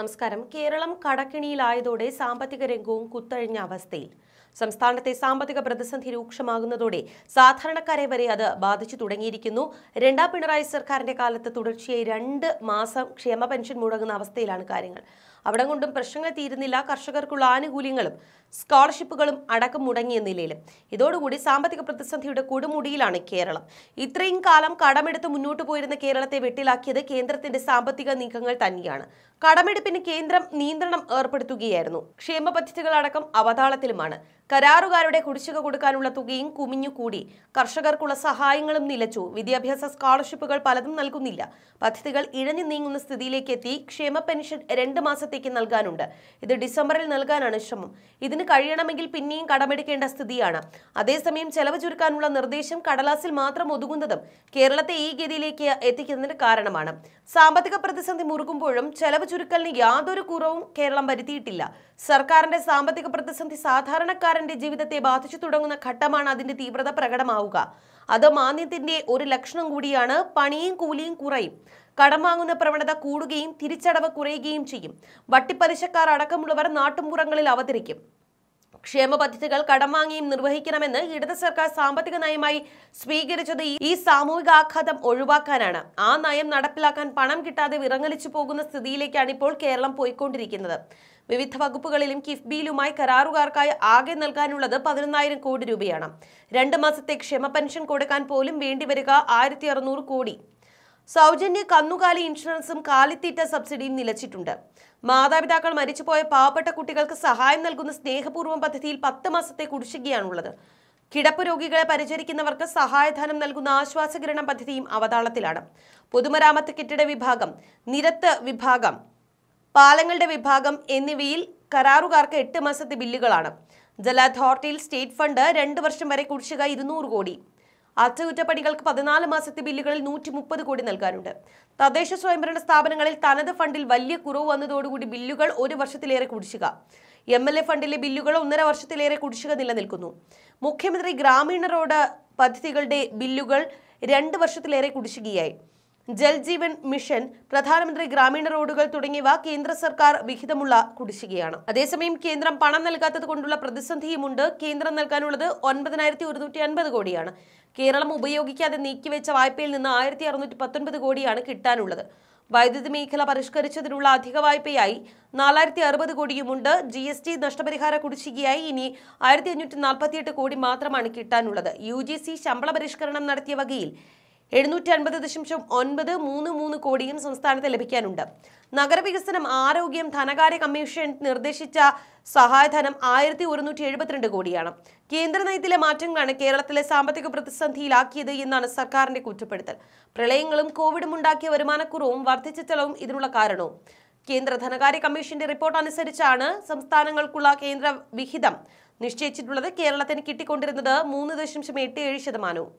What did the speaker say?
നമസ്കാരം കേരളം കടക്കിണിയിലായതോടെ സാമ്പത്തിക രംഗവും കുത്തഴിഞ്ഞ അവസ്ഥയിൽ സംസ്ഥാനത്തെ സാമ്പത്തിക പ്രതിസന്ധി രൂക്ഷമാകുന്നതോടെ സാധാരണക്കാരെ വരെ അത് ബാധിച്ചു തുടങ്ങിയിരിക്കുന്നു രണ്ടാം പിണറായി സർക്കാരിന്റെ കാലത്ത് തുടർച്ചയായി രണ്ട് മാസം ക്ഷേമ പെൻഷൻ മുടങ്ങുന്ന അവസ്ഥയിലാണ് കാര്യങ്ങൾ അവിടെ കൊണ്ടും പ്രശ്നങ്ങൾ തീരുന്നില്ല കർഷകർക്കുള്ള ആനുകൂല്യങ്ങളും സ്കോളർഷിപ്പുകളും അടക്കം മുടങ്ങിയ നിലയിലും ഇതോടുകൂടി സാമ്പത്തിക പ്രതിസന്ധിയുടെ കൊടുമുടിയിലാണ് കേരളം ഇത്രയും കാലം കടമെടുത്ത് മുന്നോട്ട് പോയിരുന്ന കേരളത്തെ വെട്ടിലാക്കിയത് കേന്ദ്രത്തിന്റെ സാമ്പത്തിക നീക്കങ്ങൾ തന്നെയാണ് കടമെടുപ്പിന് കേന്ദ്രം നിയന്ത്രണം ഏർപ്പെടുത്തുകയായിരുന്നു ക്ഷേമ പദ്ധതികളടക്കം അവതാളത്തിലുമാണ് കരാറുകാരുടെ കുടിശ്ശിക കൊടുക്കാനുള്ള തുകയും കുമിഞ്ഞുകൂടി കർഷകർക്കുള്ള സഹായങ്ങളും നിലച്ചു വിദ്യാഭ്യാസ സ്കോളർഷിപ്പുകൾ പലതും നൽകുന്നില്ല പദ്ധതികൾ ഇഴഞ്ഞു നീങ്ങുന്ന സ്ഥിതിയിലേക്ക് എത്തി ക്ഷേമ പെൻഷൻ രണ്ട് മാസം ആത്മഹത്യക്ക് നൽകാനുണ്ട് ഇത് ഡിസംബറിൽ നൽകാനാണ് ശ്രമം ഇതിന് കഴിയണമെങ്കിൽ പിന്നെയും കടമെടുക്കേണ്ട സ്ഥിതിയാണ് അതേസമയം ചെലവ് ചുരുക്കാനുള്ള നിർദ്ദേശം കടലാസിൽ മാത്രം ഒതുങ്ങുന്നതും കേരളത്തെ ഈ ഗതിയിലേക്ക് എത്തിക്കുന്നതിന് കാരണമാണ് സാമ്പത്തിക പ്രതിസന്ധി മുറുകുമ്പോഴും ചെലവ് ചുരുക്കലിന് യാതൊരു കുറവും കേരളം വരുത്തിയിട്ടില്ല സർക്കാരിന്റെ സാമ്പത്തിക പ്രതിസന്ധി സാധാരണക്കാരന്റെ ജീവിതത്തെ ബാധിച്ചു തുടങ്ങുന്ന ഘട്ടമാണ് അതിന്റെ തീവ്രത പ്രകടമാവുക അത് മാന്യത്തിന്റെ ഒരു ലക്ഷണം കൂടിയാണ് പണിയും കൂലിയും കുറയും കടം വാങ്ങുന്ന പ്രവണത കൂടുകയും തിരിച്ചടവ് കുറയുകയും ചെയ്യും വട്ടിപ്പലിശക്കാർ അടക്കമുള്ളവർ നാട്ടുമ്പുറങ്ങളിൽ അവതരിക്കും ക്ഷേമ പദ്ധതികൾ കടം വാങ്ങിയും നിർവഹിക്കണമെന്ന് ഇടത് സർക്കാർ സാമ്പത്തിക നയമായി സ്വീകരിച്ചത് ഈ സാമൂഹിക ആഘാതം ഒഴിവാക്കാനാണ് ആ നയം നടപ്പിലാക്കാൻ പണം കിട്ടാതെ വിറങ്ങലിച്ചു പോകുന്ന സ്ഥിതിയിലേക്കാണ് ഇപ്പോൾ കേരളം പോയിക്കൊണ്ടിരിക്കുന്നത് വിവിധ വകുപ്പുകളിലും കിഫ്ബിയിലുമായി കരാറുകാർക്കായി ആകെ നൽകാനുള്ളത് പതിനൊന്നായിരം കോടി രൂപയാണ് രണ്ട് മാസത്തെ ക്ഷമ പെൻഷൻ കൊടുക്കാൻ പോലും വേണ്ടിവരിക ആയിരത്തി കോടി സൗജന്യ കന്നുകാലി ഇൻഷുറൻസും കാലിത്തീറ്റ സബ്സിഡിയും നിലച്ചിട്ടുണ്ട് മാതാപിതാക്കൾ മരിച്ചുപോയ പാവപ്പെട്ട കുട്ടികൾക്ക് സഹായം നൽകുന്ന സ്നേഹപൂർവ്വം പദ്ധതിയിൽ പത്ത് മാസത്തെ കുടിശ്ശികയാണുള്ളത് കിടപ്പ് രോഗികളെ പരിചരിക്കുന്നവർക്ക് സഹായധനം നൽകുന്ന ആശ്വാസകിരണം പദ്ധതിയും അവതാളത്തിലാണ് പൊതുമരാമത്ത് കെട്ടിട വിഭാഗം നിരത്ത് വിഭാഗം പാലങ്ങളുടെ വിഭാഗം എന്നിവയിൽ കരാറുകാർക്ക് എട്ട് മാസത്തെ ബില്ലുകളാണ് ജല അതോറിറ്റിയിൽ സ്റ്റേറ്റ് ഫണ്ട് രണ്ട് വർഷം വരെ കുടിശ്ശിക ഇരുന്നൂറ് കോടി അറ്റകുറ്റപ്പണികൾക്ക് പതിനാല് മാസത്തെ ബില്ലുകളിൽ നൂറ്റി മുപ്പത് കോടി നൽകാനുണ്ട് തദ്ദേശ സ്വയംഭരണ സ്ഥാപനങ്ങളിൽ തനത് ഫണ്ടിൽ വലിയ കുറവ് വന്നതോടുകൂടി ബില്ലുകൾ ഒരു വർഷത്തിലേറെ കുടിശ്ശിക എം എൽ എ ഫണ്ടിലെ ബില്ലുകൾ ഒന്നര വർഷത്തിലേറെ കുടിശ്ശിക നിലനിൽക്കുന്നു മുഖ്യമന്ത്രി ഗ്രാമീണ റോഡ് പദ്ധതികളുടെ ബില്ലുകൾ രണ്ട് വർഷത്തിലേറെ കുടിശ്ശികയായി ജൽജീവൻ മിഷൻ പ്രധാനമന്ത്രി ഗ്രാമീണ റോഡുകൾ തുടങ്ങിയവ കേന്ദ്ര സർക്കാർ വിഹിതമുള്ള കുടിശ്ശികയാണ് അതേസമയം കേന്ദ്രം പണം നൽകാത്തത് കൊണ്ടുള്ള പ്രതിസന്ധിയുമുണ്ട് കേന്ദ്രം നൽകാനുള്ളത് ഒൻപതിനായിരത്തി ഒരുന്നൂറ്റി അൻപത് കോടിയാണ് കേരളം ഉപയോഗിക്കാതെ നീക്കിവെച്ച വായ്പയിൽ നിന്ന് ആയിരത്തി അറുന്നൂറ്റി പത്തൊൻപത് കോടിയാണ് കിട്ടാനുള്ളത് വൈദ്യുതി മേഖല പരിഷ്കരിച്ചതിനുള്ള അധിക വായ്പയായി നാലായിരത്തി അറുപത് കോടിയുമുണ്ട് ജി എസ് ടി നഷ്ടപരിഹാര കുടിശ്ശികയായി ഇനി ആയിരത്തി അഞ്ഞൂറ്റി നാൽപ്പത്തിയെട്ട് കോടി മാത്രമാണ് കിട്ടാനുള്ളത് യു ജി സി ശമ്പള പരിഷ്കരണം നടത്തിയ വകയിൽ എഴുന്നൂറ്റി അൻപത് ദശാംശം ഒൻപത് മൂന്ന് മൂന്ന് കോടിയും സംസ്ഥാനത്ത് ലഭിക്കാനുണ്ട് നഗരവികസനം ആരോഗ്യം ധനകാര്യ കമ്മീഷൻ നിർദ്ദേശിച്ച സഹായധനം ആയിരത്തി ഒരുന്നൂറ്റി എഴുപത്തിരണ്ട് കോടിയാണ് കേന്ദ്ര നയത്തിലെ മാറ്റങ്ങളാണ് കേരളത്തിലെ സാമ്പത്തിക പ്രതിസന്ധിയിലാക്കിയത് എന്നാണ് സർക്കാരിന്റെ കുറ്റപ്പെടുത്തൽ പ്രളയങ്ങളും കോവിഡും ഉണ്ടാക്കിയ വരുമാനക്കുറവും വർദ്ധിച്ച ചെലവും ഇതിനുള്ള കാരണവും കേന്ദ്ര ധനകാര്യ കമ്മീഷന്റെ റിപ്പോർട്ട് അനുസരിച്ചാണ് സംസ്ഥാനങ്ങൾക്കുള്ള കേന്ദ്ര വിഹിതം നിശ്ചയിച്ചിട്ടുള്ളത് കേരളത്തിന് കിട്ടിക്കൊണ്ടിരുന്നത് മൂന്ന് ദശാംശം എട്ട് ഏഴ് ശതമാനവും